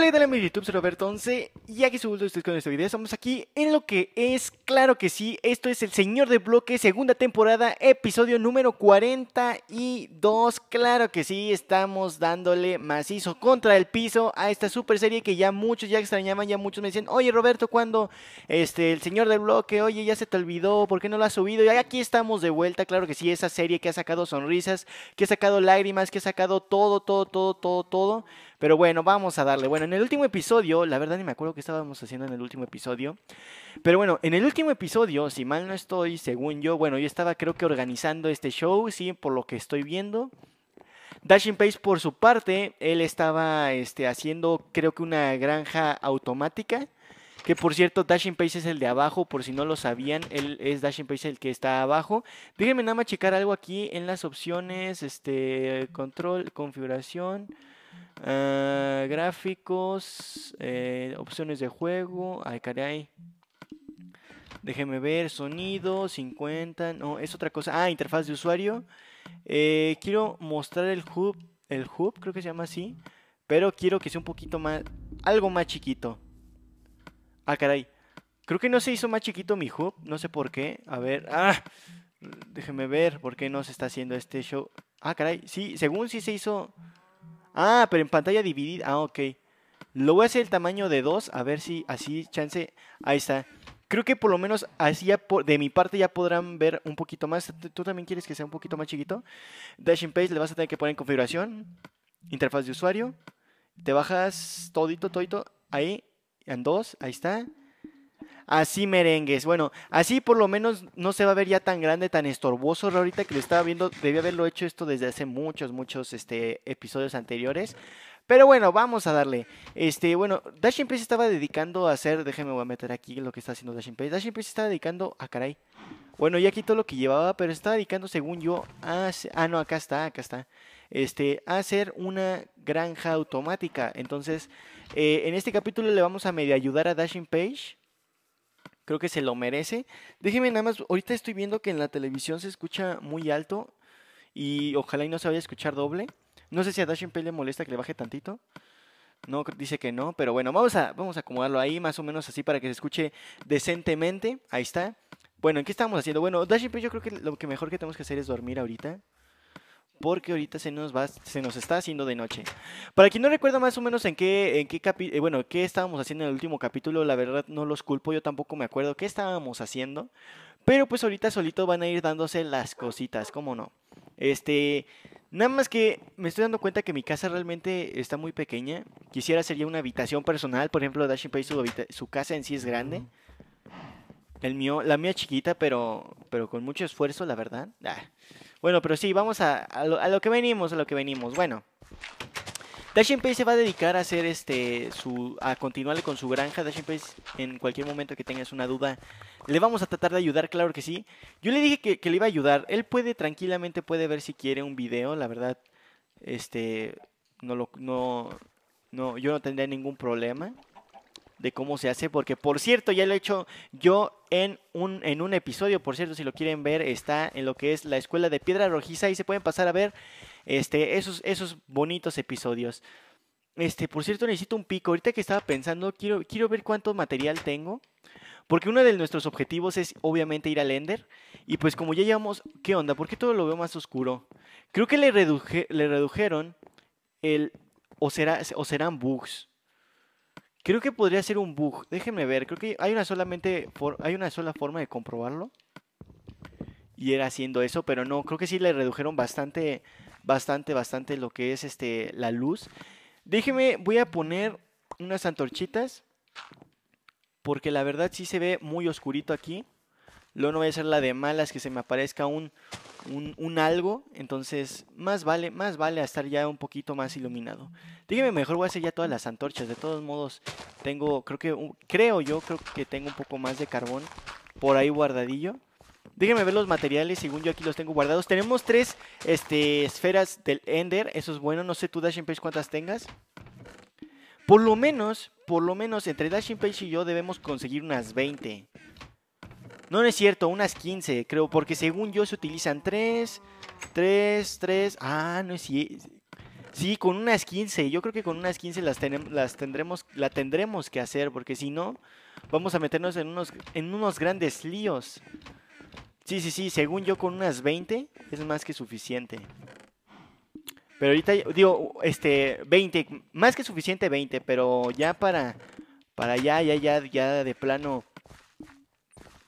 Hola, ¿qué tal a YouTube? Soy Roberto 11 y aquí subo ustedes con este video. Estamos aquí en lo que es, claro que sí, esto es El Señor de Bloque, segunda temporada, episodio número 42. Claro que sí, estamos dándole macizo contra el piso a esta super serie que ya muchos ya extrañaban, ya muchos me decían, oye Roberto, cuando este, El Señor de Bloque, oye, ya se te olvidó, ¿por qué no lo has subido? Y aquí estamos de vuelta, claro que sí, esa serie que ha sacado sonrisas, que ha sacado lágrimas, que ha sacado todo, todo, todo, todo, todo. Pero bueno, vamos a darle. Bueno, en el último episodio, la verdad ni me acuerdo qué estábamos haciendo en el último episodio. Pero bueno, en el último episodio, si mal no estoy, según yo, bueno, yo estaba creo que organizando este show, sí, por lo que estoy viendo. Dashing Pace, por su parte, él estaba este, haciendo creo que una granja automática. Que por cierto, Dashing Pace es el de abajo, por si no lo sabían, él es Dashing Pace el que está abajo. díganme nada más checar algo aquí en las opciones, este, control, configuración. Ah, gráficos, eh, opciones de juego. Ay, caray. Déjeme ver, sonido, 50. No, es otra cosa. Ah, interfaz de usuario. Eh, quiero mostrar el hub. El hub, creo que se llama así. Pero quiero que sea un poquito más. Algo más chiquito. Ah, caray. Creo que no se hizo más chiquito mi hub. No sé por qué. A ver. Ah, déjeme ver por qué no se está haciendo este show. Ah, caray. Sí, según sí se hizo Ah, pero en pantalla dividida. Ah, ok. Lo voy a hacer el tamaño de 2, a ver si así, chance. Ahí está. Creo que por lo menos así ya de mi parte ya podrán ver un poquito más. ¿Tú también quieres que sea un poquito más chiquito? in Page le vas a tener que poner en configuración, interfaz de usuario. Te bajas todito, todito, ahí, en 2, ahí está. Así merengues. Bueno, así por lo menos no se va a ver ya tan grande, tan estorboso. Ahorita que lo estaba viendo, debía haberlo hecho esto desde hace muchos, muchos este, episodios anteriores. Pero bueno, vamos a darle. Este, bueno, Dash Page estaba dedicando a hacer. Déjenme voy a meter aquí lo que está haciendo Dash Page Dash Page estaba dedicando. a ah, caray. Bueno, ya quitó lo que llevaba, pero estaba dedicando, según yo, a. Ah, no, acá está, acá está. Este, a hacer una granja automática. Entonces, eh, en este capítulo le vamos a medio ayudar a Dashing Page creo que se lo merece. Déjeme nada más, ahorita estoy viendo que en la televisión se escucha muy alto y ojalá y no se vaya a escuchar doble. No sé si a Dash Pay le molesta que le baje tantito. No, dice que no, pero bueno, vamos a, vamos a acomodarlo ahí, más o menos así, para que se escuche decentemente. Ahí está. Bueno, ¿en qué estamos haciendo? Bueno, Dash yo creo que lo que mejor que tenemos que hacer es dormir ahorita porque ahorita se nos, va, se nos está haciendo de noche. Para quien no recuerda más o menos en qué, en qué eh, bueno, qué estábamos haciendo en el último capítulo, la verdad no los culpo, yo tampoco me acuerdo qué estábamos haciendo, pero pues ahorita solito van a ir dándose las cositas, cómo no. Este, nada más que me estoy dando cuenta que mi casa realmente está muy pequeña. Quisiera sería una habitación personal, por ejemplo, Dashing su, casa en sí es grande. El mío, la mía chiquita, pero, pero con mucho esfuerzo, la verdad. Ah, bueno, pero sí, vamos a, lo, que venimos, a lo que venimos. Bueno, Dashin Pace se va a dedicar a hacer este su a continuarle con su granja. Dashin Pace en cualquier momento que tengas una duda, le vamos a tratar de ayudar, claro que sí. Yo le dije que, le iba a ayudar. Él puede tranquilamente puede ver si quiere un video, la verdad. Este no lo no yo no tendría ningún problema de cómo se hace, porque por cierto, ya lo he hecho yo en un, en un episodio, por cierto, si lo quieren ver, está en lo que es la escuela de piedra rojiza y se pueden pasar a ver este, esos, esos bonitos episodios. Este, por cierto, necesito un pico. Ahorita que estaba pensando, quiero, quiero ver cuánto material tengo. Porque uno de nuestros objetivos es obviamente ir al Ender. Y pues como ya llevamos... ¿Qué onda? ¿Por qué todo lo veo más oscuro? Creo que le, le redujeron el... O, será, o serán bugs. Creo que podría ser un bug. Déjenme ver. Creo que hay una solamente hay una sola forma de comprobarlo. Y era haciendo eso, pero no, creo que sí le redujeron bastante bastante bastante lo que es este la luz. Déjenme, voy a poner unas antorchitas porque la verdad sí se ve muy oscurito aquí. Luego no voy a hacer la de malas que se me aparezca un, un, algo. Entonces, más vale, más vale estar ya un poquito más iluminado. Dígame, mejor voy a hacer ya todas las antorchas. De todos modos, tengo, creo que, creo yo, creo que tengo un poco más de carbón por ahí guardadillo. Dígame ver los materiales, según yo aquí los tengo guardados. Tenemos tres este, esferas del Ender, eso es bueno. No sé tú, Dashing Page, cuántas tengas. Por lo menos, por lo menos, entre Dashing Page y yo debemos conseguir unas 20. No, no es cierto, unas 15, creo, porque según yo se utilizan 3, 3, 3. Ah, no es cierto. Sí, con unas 15. Yo creo que con unas 15 las, las tendremos, la tendremos que hacer, porque si no, vamos a meternos en unos, en unos grandes líos. Sí, sí, sí, según yo con unas 20 es más que suficiente. Pero ahorita, digo, este, 20, más que suficiente 20, pero ya para, para allá, ya, ya, ya de plano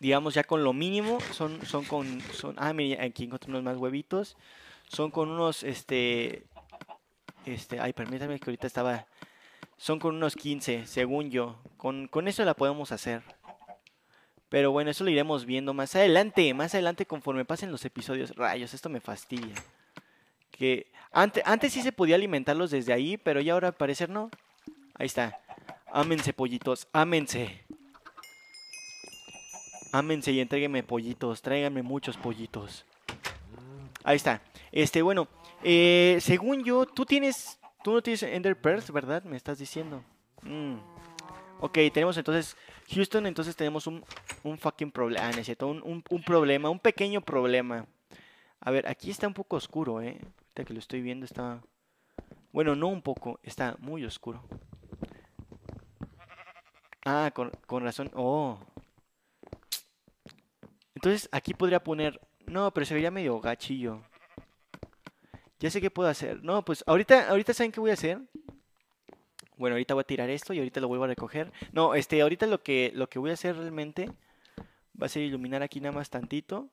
digamos ya con lo mínimo, son, son con, ah, mira, aquí encontré unos más huevitos, son con unos, este, este, ay, permítame que ahorita estaba, son con unos 15, según yo, con, eso la podemos hacer. Pero bueno, eso lo iremos viendo más adelante, más adelante conforme pasen los episodios. Rayos, esto me fastidia. Que antes, antes sí se podía alimentarlos desde ahí, pero ya ahora al parecer no. Ahí está. Ámense, pollitos, ámense ámense y entrégueme pollitos, tráiganme muchos pollitos. Ahí está. Este, bueno, eh, según yo, tú tienes, tú no tienes Ender Pearls, ¿verdad? Me estás diciendo. Mm. Ok, tenemos entonces Houston, entonces tenemos un, fucking problema, ah, necesito un, problema, un pequeño problema. A ver, aquí está un poco oscuro, ¿eh? Ahorita que lo estoy viendo está... Bueno, no un poco, está muy oscuro. Ah, con, con razón. Oh, entonces aquí podría poner, no, pero se vería medio gachillo. Ya sé qué puedo hacer. No, pues ahorita, ahorita saben qué voy a hacer. Bueno, ahorita voy a tirar esto y ahorita lo vuelvo a recoger. No, este, ahorita lo que, lo que voy a hacer realmente va a ser iluminar aquí nada más tantito.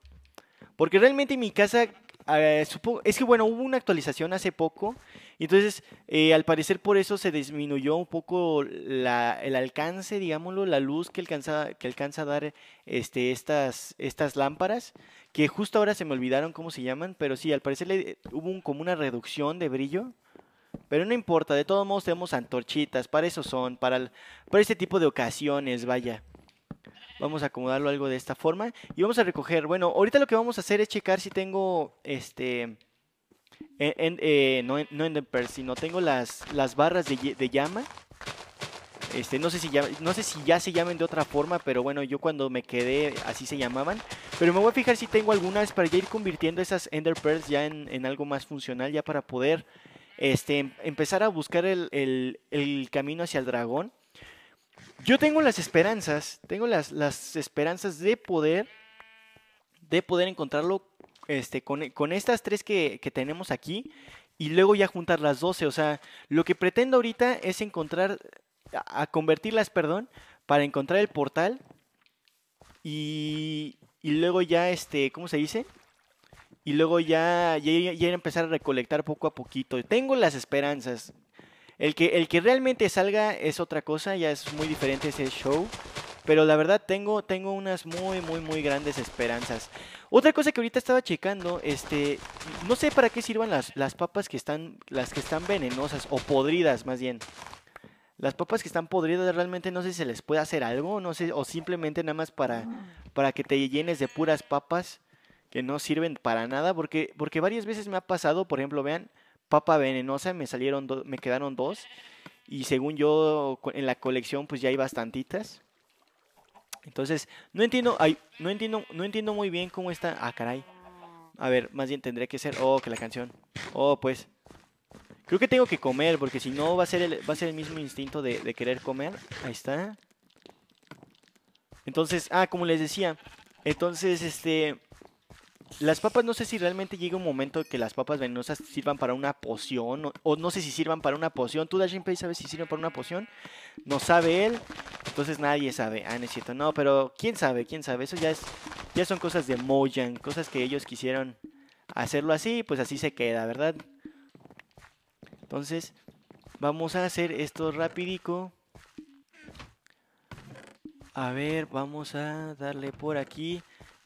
Porque realmente mi casa eh, es que bueno, hubo una actualización hace poco, y entonces eh, al parecer por eso se disminuyó un poco la, el alcance, digámoslo, la luz que alcanza, que alcanza a dar este, estas, estas lámparas, que justo ahora se me olvidaron cómo se llaman, pero sí, al parecer hubo como una reducción de brillo. Pero no importa, de todos modos tenemos antorchitas, para eso son, para, para este tipo de ocasiones, vaya. Vamos a acomodarlo algo de esta forma. Y vamos a recoger, bueno, ahorita lo que vamos a hacer es checar si tengo, este, en, en, eh, no, no sino tengo las, las barras de, llama. Este, no sé, si ya, no sé si ya se llamen de otra forma, pero bueno, yo cuando me quedé así se llamaban. Pero me voy a fijar si tengo algunas para ya ir convirtiendo esas Ender Pearls ya en, algo más funcional, ya para poder este, em, empezar a buscar el, el, camino hacia el dragón. Yo tengo las esperanzas, tengo las, las esperanzas de poder, de poder encontrarlo este, con, estas tres que, tenemos aquí y luego ya juntar las doce, O sea, lo que pretendo ahorita es encontrar, a, convertirlas, perdón, para encontrar el portal y, luego ya, este, ¿cómo se dice? Y luego ya, ya, ya, empezar a recolectar poco a poquito. Tengo las esperanzas. El que, el que realmente salga es otra cosa, ya es muy diferente ese show. Pero la verdad tengo, tengo unas muy, muy, muy grandes esperanzas. Otra cosa que ahorita estaba checando, este, no sé para qué sirvan las, las papas que están, las que están venenosas o podridas más bien. Las papas que están podridas realmente no sé si se les puede hacer algo, no sé, o simplemente nada más para, para que te llenes de puras papas que no sirven para nada, porque, porque varias veces me ha pasado, por ejemplo, vean, papa venenosa, me salieron me quedaron dos y según yo en la colección pues ya hay bastantitas. Entonces, no entiendo, no entiendo, no entiendo muy bien cómo está. Ah, caray. A ver, más bien tendría que ser oh, que la canción. Oh, pues Creo que tengo que comer, porque si no va a ser el, va a ser el mismo instinto de, de querer comer. Ahí está. Entonces, ah, como les decía. Entonces, este, las papas, no sé si realmente llega un momento que las papas venenosas sirvan para una poción, o, no sé si sirvan para una poción. ¿Tú, Dashin Pay, sabes si sirven para una poción? No sabe él, entonces nadie sabe. Ah, no es cierto, no, pero quién sabe, quién sabe. Eso ya es, ya son cosas de Moyan. cosas que ellos quisieron hacerlo así, pues así se queda, ¿verdad? Entonces, vamos a hacer esto rapidico. A ver, vamos a darle por aquí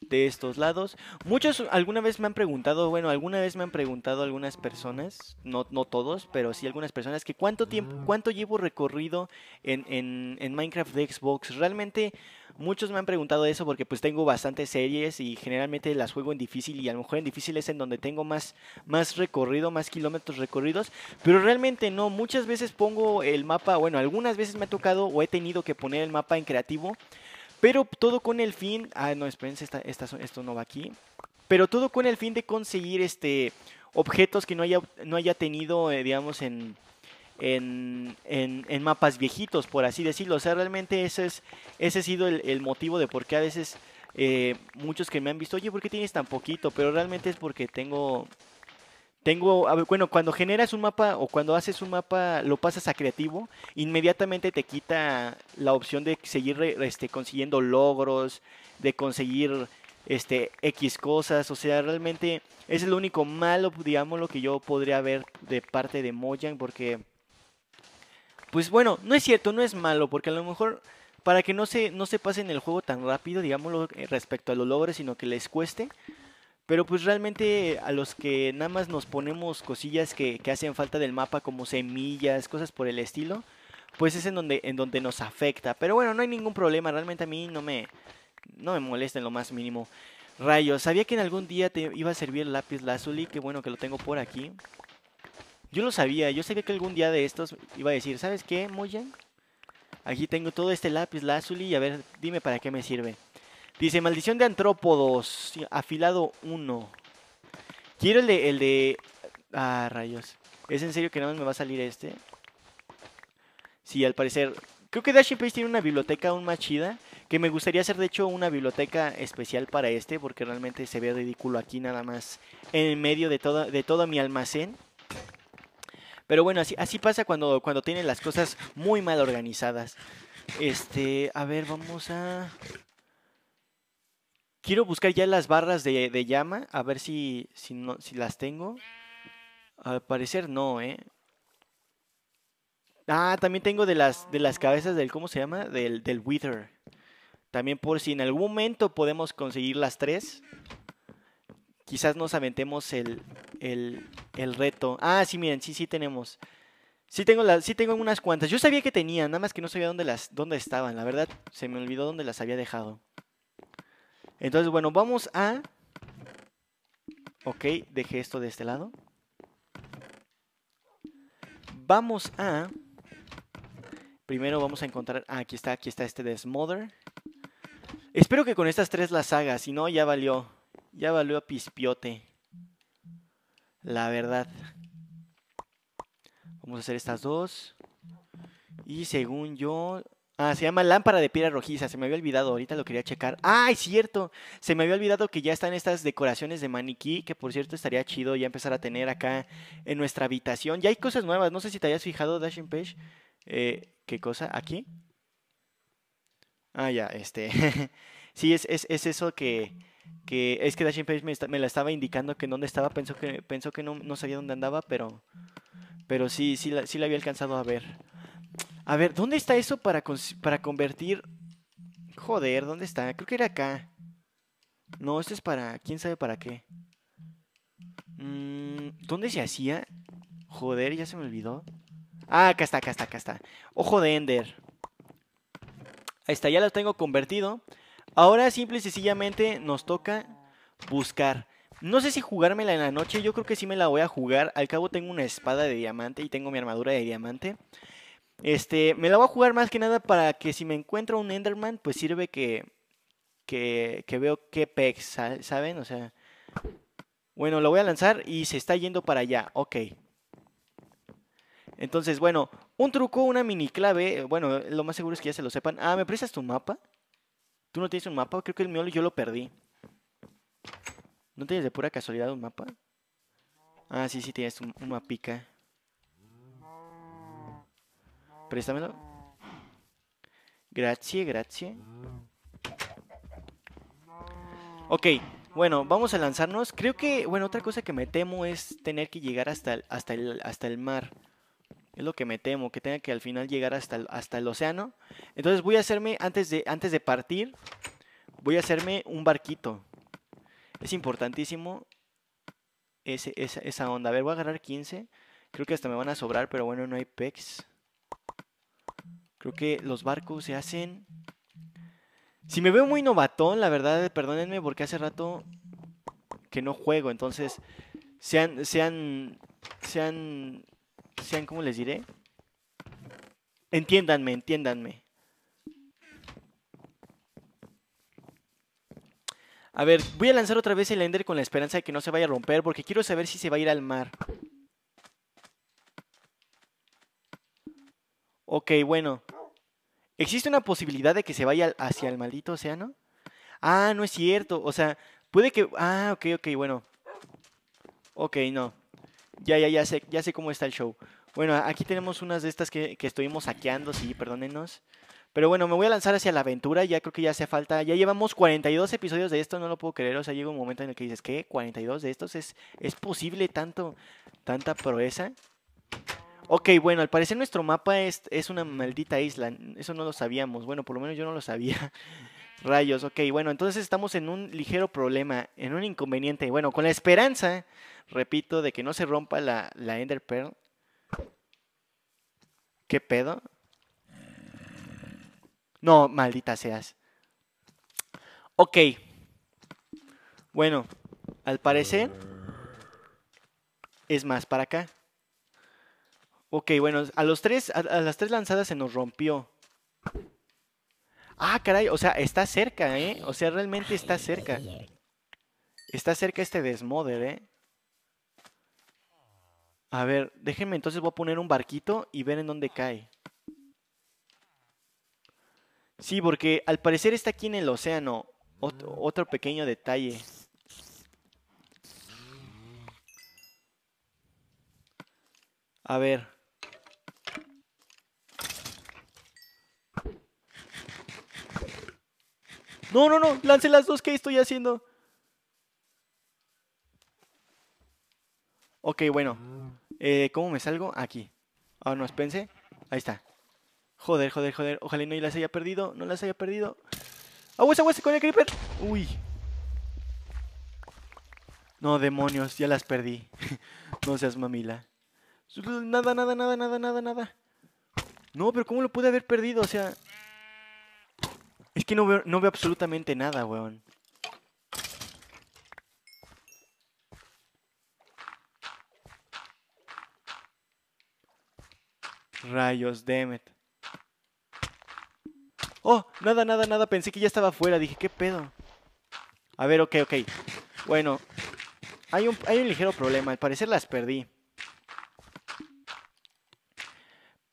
de estos lados. Muchos alguna vez me han preguntado, bueno, alguna vez me han preguntado algunas personas, no, no todos, pero sí algunas personas, que cuánto tiempo, ah. cuánto llevo recorrido en, Minecraft de Xbox. Realmente muchos me han preguntado eso porque pues tengo bastantes series y generalmente las juego en difícil y a lo mejor en difícil es en donde tengo más, más recorrido, más kilómetros recorridos, pero realmente no, muchas veces pongo el mapa, bueno, algunas veces me ha tocado o he tenido que poner el mapa en creativo pero todo con el fin. Ah, no, espérense, esto no va aquí. Pero todo con el fin de conseguir este objetos que no haya, no haya tenido, eh, digamos, en, en, en, mapas viejitos, por así decirlo. O sea, realmente ese, es, ese ha sido el, motivo de por qué a veces eh, muchos que me han visto, oye, ¿por qué tienes tan poquito? Pero realmente es porque tengo tengo, bueno, cuando generas un mapa o cuando haces un mapa, lo pasas a creativo, inmediatamente te quita la opción de seguir este, consiguiendo logros, de conseguir este X cosas, o sea, realmente es el único malo, digamos, lo que yo podría ver de parte de Mojang, porque, pues bueno, no es cierto, no es malo, porque a lo mejor para que no se, no se pasen el juego tan rápido, digamos, eh, respecto a los logros, sino que les cueste, pero pues realmente a los que nada más nos ponemos cosillas que, hacen falta del mapa, como semillas, cosas por el estilo, pues es en donde, en donde nos afecta. Pero bueno, no hay ningún problema, realmente a mí no me, no me molesta en lo más mínimo. Rayos, sabía que en algún día te iba a servir lápiz lazuli, qué bueno que lo tengo por aquí. Yo lo sabía, yo sabía que algún día de estos iba a decir, ¿sabes qué, Moyen Aquí tengo todo este lápiz lazuli y a ver, dime para qué me sirve. Dice, maldición de antrópodos, afilado 1. Quiero el de, Ah, rayos. ¿Es en serio que nada más me va a salir este? Sí, al parecer. Creo que Dash and tiene una biblioteca aún más chida. Que me gustaría hacer, de hecho, una biblioteca especial para este. Porque realmente se ve ridículo aquí nada más. En medio de, toda, de todo mi almacén. Pero bueno, así, así pasa cuando, cuando tienen las cosas muy mal organizadas. Este, a ver, vamos a... Quiero buscar ya las barras de, llama, a ver si, si, no, si las tengo. Al parecer no, ¿eh? Ah, también tengo de las, de las cabezas del, ¿cómo se llama? Del, del Wither. También por si en algún momento podemos conseguir las tres. Quizás nos aventemos el, el, el reto. Ah, sí, miren, sí, sí tenemos. Sí tengo, las, sí tengo unas cuantas. Yo sabía que tenían. nada más que no sabía dónde, las, dónde estaban. La verdad, se me olvidó dónde las había dejado. Entonces, bueno, vamos a... Ok, dejé esto de este lado. Vamos a... Primero vamos a encontrar... Ah, aquí está, aquí está este de Smother. Espero que con estas tres las haga, si no ya valió. Ya valió a pispiote. La verdad. Vamos a hacer estas dos. Y según yo, Ah, se llama Lámpara de Piedra Rojiza, se me había olvidado, ahorita lo quería checar. Ah, cierto, se me había olvidado que ya están estas decoraciones de maniquí, que por cierto estaría chido ya empezar a tener acá en nuestra habitación. Ya hay cosas nuevas, no sé si te hayas fijado, Dashing Page. Eh, ¿Qué cosa? ¿Aquí? Ah, ya, este. sí, es, es, eso que, Es que Dashing Page me, la estaba indicando que en dónde estaba. Pensó que, pensó que no, no sabía dónde andaba, pero. Pero sí, sí sí la había alcanzado a ver. A ver, ¿dónde está eso para, para convertir? Joder, ¿dónde está? Creo que era acá. No, esto es para... ¿Quién sabe para qué? Mm, ¿Dónde se hacía? Joder, ya se me olvidó. Ah, acá está, acá está, acá está. Ojo de Ender. Ahí está, ya lo tengo convertido. Ahora simple y sencillamente nos toca buscar. No sé si jugármela en la noche, yo creo que sí me la voy a jugar. Al cabo tengo una espada de diamante y tengo mi armadura de diamante. Este, me la voy a jugar más que nada para que si me encuentro un Enderman, pues sirve que, que, que veo qué pex, ¿saben? O sea, bueno, lo voy a lanzar y se está yendo para allá, ok. Entonces, bueno, un truco, una mini clave, eh, bueno, lo más seguro es que ya se lo sepan. Ah, ¿me prestas tu mapa? ¿Tú no tienes un mapa? Creo que el mío yo lo perdí. ¿No tienes de pura casualidad un mapa? Ah, sí, sí, tienes un mapica. Préstamelo. Gracias, gracias. Ok, bueno, vamos a lanzarnos. Creo que, bueno, otra cosa que me temo es tener que llegar hasta el, hasta el, hasta el mar. Es lo que me temo, que tenga que al final llegar hasta el, hasta el océano. Entonces voy a hacerme, antes de, antes de partir, voy a hacerme un barquito. Es importantísimo ese, esa, esa onda. A ver, voy a agarrar 15. Creo que hasta me van a sobrar, pero bueno, no hay pecs. Creo que los barcos se hacen... Si me veo muy novatón, la verdad, perdónenme porque hace rato que no juego. Entonces, sean, sean, sean, sean, ¿cómo les diré? Entiéndanme, entiéndanme. A ver, voy a lanzar otra vez el Ender con la esperanza de que no se vaya a romper porque quiero saber si se va a ir al mar. Ok, bueno. ¿Existe una posibilidad de que se vaya hacia el maldito océano? Ah, no es cierto. O sea, puede que... Ah, ok, ok, bueno. Ok, no. Ya, ya, ya sé, ya sé cómo está el show. Bueno, aquí tenemos unas de estas que, que estuvimos saqueando, sí, perdónenos. Pero bueno, me voy a lanzar hacia la aventura, ya creo que ya hace falta. Ya llevamos 42 episodios de esto, no lo puedo creer. O sea, llega un momento en el que dices, ¿qué? ¿42 de estos? ¿Es, es posible tanto, tanta proeza? Ok, bueno, al parecer nuestro mapa es, una maldita isla. Eso no lo sabíamos. Bueno, por lo menos yo no lo sabía. Rayos, ok, bueno, entonces estamos en un ligero problema, en un inconveniente. Bueno, con la esperanza, repito, de que no se rompa la, la Ender Pearl. ¿Qué pedo? No, maldita seas. Ok. Bueno, al parecer es más para acá. Ok, bueno, a, los tres, a, las tres lanzadas se nos rompió. Ah, caray, o sea, está cerca, ¿eh? O sea, realmente está cerca. Está cerca este desmoder, ¿eh? A ver, déjenme entonces, voy a poner un barquito y ver en dónde cae. Sí, porque al parecer está aquí en el océano. otro pequeño detalle. A ver. No, no, no, lance las dos que estoy haciendo. Ok, bueno. Eh, ¿Cómo me salgo? Aquí. Ah, no, pensé. Ahí está. Joder, joder, joder. Ojalá y no las haya perdido. No las haya perdido. ¡Aguas, aguas! ¡Con el creeper! ¡Uy! No, demonios. Ya las perdí. no seas mamila. Nada, nada, nada, nada, nada, nada. No, pero ¿cómo lo pude haber perdido? O sea no veo, absolutamente nada, weón. Rayos, demet. Oh, nada, nada, nada. Pensé que ya estaba afuera. Dije, ¿qué pedo? A ver, ok, ok. Bueno, hay hay un ligero problema. Al parecer las perdí.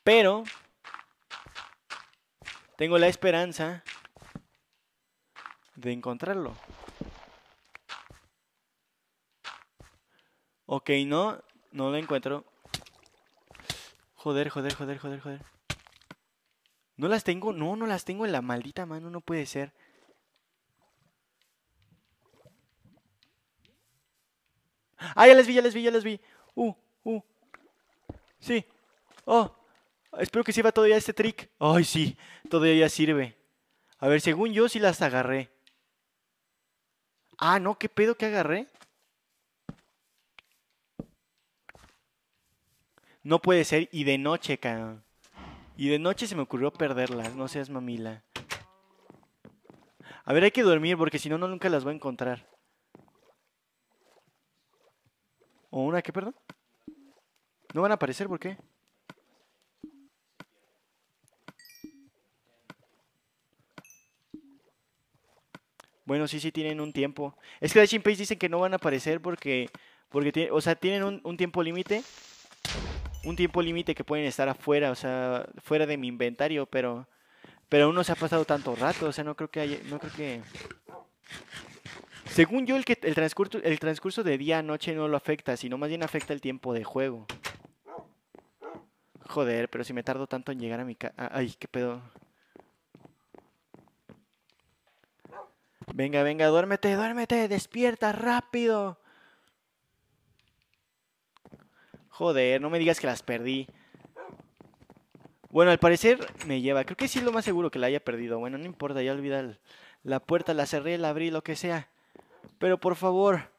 Pero tengo la esperanza de encontrarlo. Ok, no, no lo encuentro. Joder, joder, joder, joder, joder. No las tengo, no, no las tengo en la maldita mano, no puede ser. Ah, ya las vi, ya las vi, ya las vi. Uh, uh. Sí. Oh. Espero que sirva todavía este trick. Ay, sí. Todavía sirve. A ver, según yo sí las agarré. Ah, no, ¿qué pedo que agarré? No puede ser. Y de noche, cabrón. Y de noche se me ocurrió perderlas. No seas mamila. A ver, hay que dormir porque si no, no nunca las voy a encontrar. ¿O una qué, perdón? ¿No van a aparecer? ¿Por qué? Bueno, sí, sí tienen un tiempo. Es que de Shinpage dicen que no van a aparecer porque, porque o sea, tienen un, tiempo límite. Un tiempo límite que pueden estar afuera, o sea, fuera de mi inventario, pero pero aún no se ha pasado tanto rato, o sea, no creo que haya, no creo que Según yo el que el transcurso el transcurso de día a noche no lo afecta, sino más bien afecta el tiempo de juego. Joder, pero si me tardo tanto en llegar a mi casa. Ay, qué pedo. Venga, venga, duérmete, duérmete, despierta rápido. Joder, no me digas que las perdí. Bueno, al parecer me lleva. Creo que sí es lo más seguro que la haya perdido. Bueno, no importa, ya olvida la puerta, la cerré, la abrí, lo que sea. Pero por favor,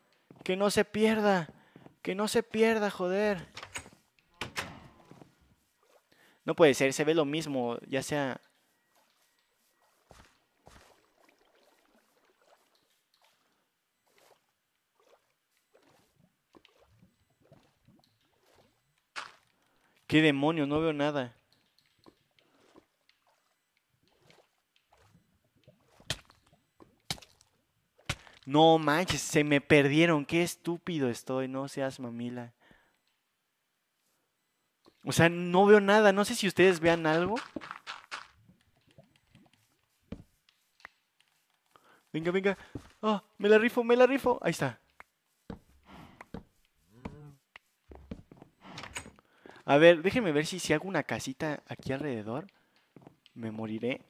que no se pierda. Que no se pierda, joder. No puede ser, se ve lo mismo, ya sea ¿Qué demonio? No veo nada. No manches, se me perdieron. Qué estúpido estoy. No seas mamila. O sea, no veo nada. No sé si ustedes vean algo. Venga, venga. Ah, me la rifo, me la rifo. Ahí está. A ver, déjenme ver si, si hago una casita aquí alrededor. Me moriré.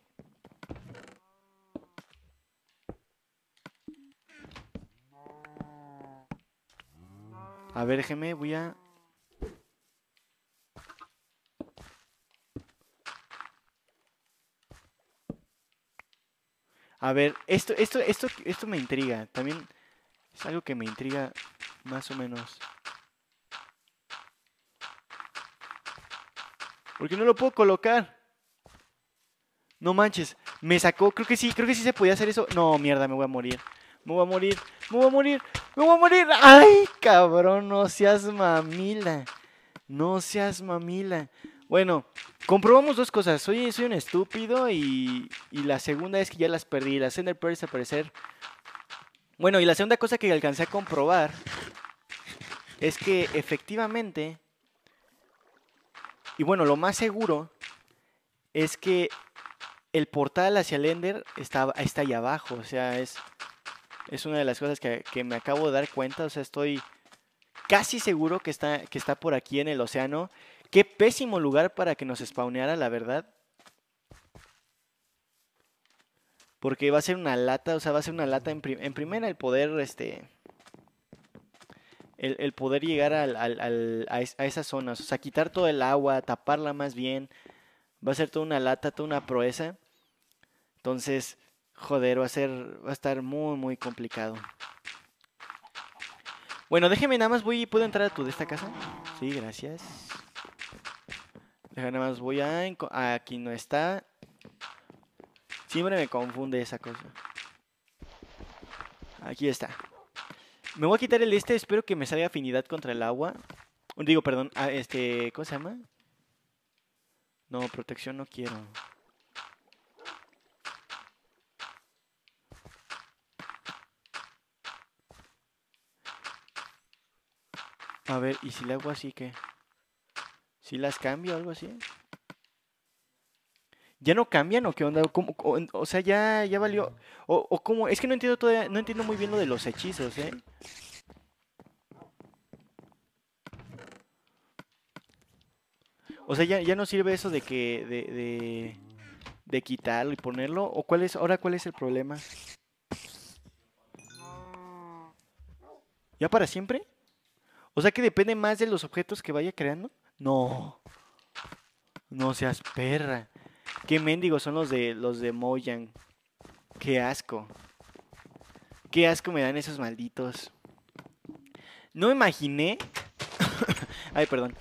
A ver, déjeme, voy a... A ver, esto, esto, esto, esto me intriga. También es algo que me intriga más o menos. Porque no lo puedo colocar. No manches, me sacó, creo que sí, creo que sí se podía hacer eso. No, mierda, me voy a morir. Me voy a morir, me voy a morir, me voy a morir. Ay, cabrón, no seas mamila. No seas mamila. Bueno, comprobamos dos cosas. Soy, soy un estúpido y, la segunda es que ya las perdí. Las Ender Pearls aparecer. Bueno, y la segunda cosa que alcancé a comprobar es que efectivamente y bueno, lo más seguro es que el portal hacia el Ender está ahí abajo. O sea, es, es una de las cosas que, me acabo de dar cuenta. O sea, estoy casi seguro que está, que está por aquí en el océano. Qué pésimo lugar para que nos spawneara, la verdad. Porque va a ser una lata, o sea, va a ser una lata en, en primera el poder, este el, poder llegar al, a, a, esas zonas. O sea, quitar todo el agua, taparla más bien. Va a ser toda una lata, toda una proeza. Entonces, joder, va a, ser, va a estar muy, muy complicado. Bueno, déjeme nada más, voy, ¿puedo entrar a tu de esta casa? Sí, gracias. Déjame nada más, voy a... aquí no está. Siempre me confunde esa cosa. Aquí está. Me voy a quitar el este, espero que me salga afinidad contra el agua. Digo, perdón, ah, este, ¿cómo se llama? No, protección no quiero. A ver, ¿y si le hago así que? ¿Si las cambio o algo así? ya no cambian o qué onda, o, sea, ya, valió, o, o es que no entiendo todavía, no entiendo muy bien lo de los hechizos, ¿eh? O sea, ya, ya no sirve eso de que, de, de, de quitarlo y ponerlo, o cuál es, ahora cuál es el problema. ¿Ya para siempre? O sea que depende más de los objetos que vaya creando. No. No seas perra. Qué mendigos son los de los de Mojang. Qué asco. Qué asco me dan esos malditos. No imaginé. Ay, perdón.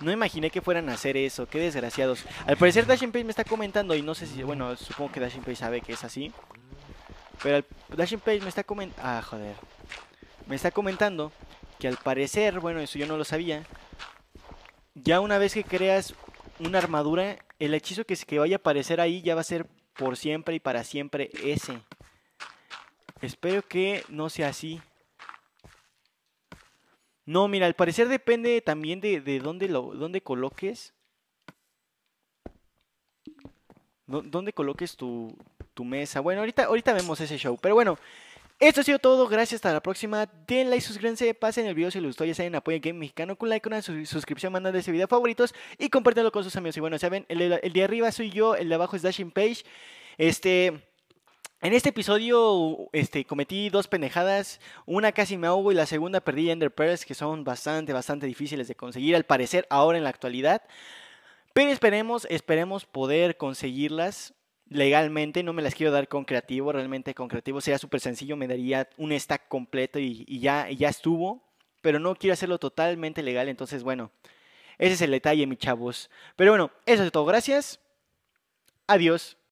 No imaginé que fueran a hacer eso. Qué desgraciados. Al parecer Dash Page me está comentando. Y no sé si. Bueno, supongo que Dash Page sabe que es así. Pero Dash Page me está comentando. Ah, joder. Me está comentando que al parecer, bueno, eso yo no lo sabía. Ya una vez que creas una armadura, el hechizo que, vaya a aparecer ahí ya va a ser por siempre y para siempre ese. Espero que no sea así. No, mira, al parecer depende también de, dónde, lo, coloques. Dónde coloques tu, mesa. Bueno, ahorita vemos ese show. Pero bueno, esto ha sido todo, gracias, hasta la próxima. Den like, suscríbanse, pasen el video si les gustó, ya saben, apoyen Game Mexicano con like, una suscripción, mandan ese video favoritos y compártelo con sus amigos. Y bueno, saben, el de, arriba soy yo, el de abajo es Dashing Page. Este... En este episodio este, cometí dos pendejadas. Una casi me ahogo y la segunda perdí Ender Pearls, que son bastante, bastante difíciles de conseguir, al parecer, ahora en la actualidad. Pero esperemos, esperemos poder conseguirlas legalmente, no me las quiero dar con creativo, realmente con creativo sería súper sencillo, me daría un stack completo y, ya, ya estuvo, pero no quiero hacerlo totalmente legal, entonces bueno, ese es el detalle, mis chavos. Pero bueno, eso es todo, gracias, adiós.